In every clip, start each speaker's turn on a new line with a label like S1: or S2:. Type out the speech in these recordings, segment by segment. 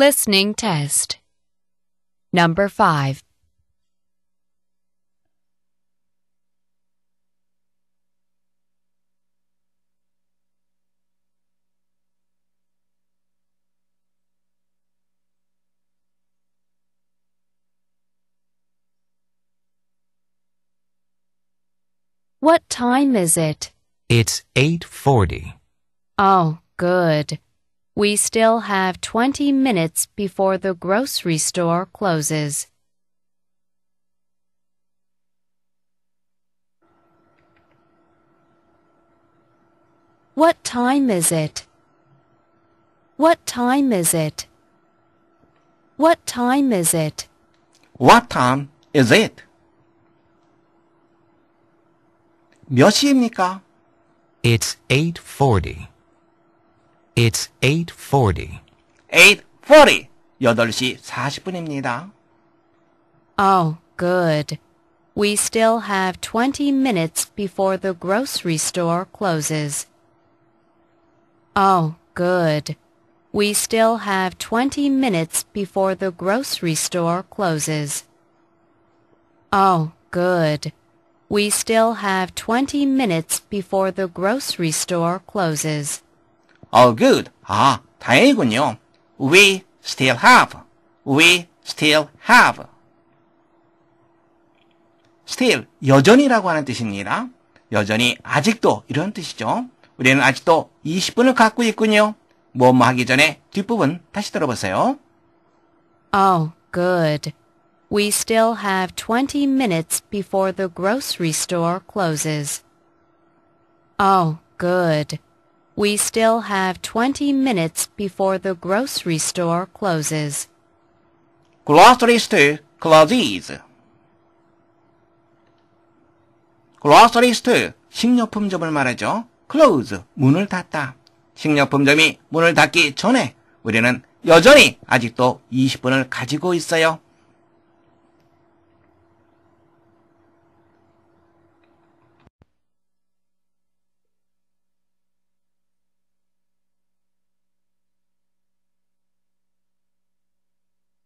S1: Listening test. Number 5. What time is it?
S2: It's 8:40.
S1: Oh, good. We still have 20 minutes before the grocery store closes. What time is it? What time is it? What time is it?
S2: What time is it? 몇 시입니까? It's 8:40. It's 8:40. 8:40. 8시 40분입니다.
S1: Oh, good. We still have 20 minutes before the grocery store closes. Oh, good. We still have 20 minutes before the grocery store closes. Oh, good. We still have 20 minutes before the grocery store closes.
S2: all good. 아, 다행이군요. We still have. We still have. still, 여전히라고 하는 뜻입니다. 여전히, 아직도 이런 뜻이죠. 우리는 아직도 20분을 갖고 있군요. 뭐뭐 뭐 하기 전에 뒷부분 다시 들어보세요.
S1: Oh, good. We still have 20 minutes before the grocery store closes. Oh, good. We still have 20 minutes before the grocery store closes.
S2: Grocery store closes. Grocery store 식료품점을 말하죠. close 문을 닫다. 식료품점이 문을 닫기 전에 우리는 여전히 아직도 20분을 가지고 있어요.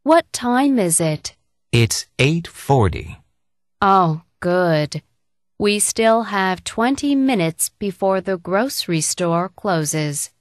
S1: What time is it?
S2: It's 8.40.
S1: Oh, good. We still have 20 minutes before the grocery store closes.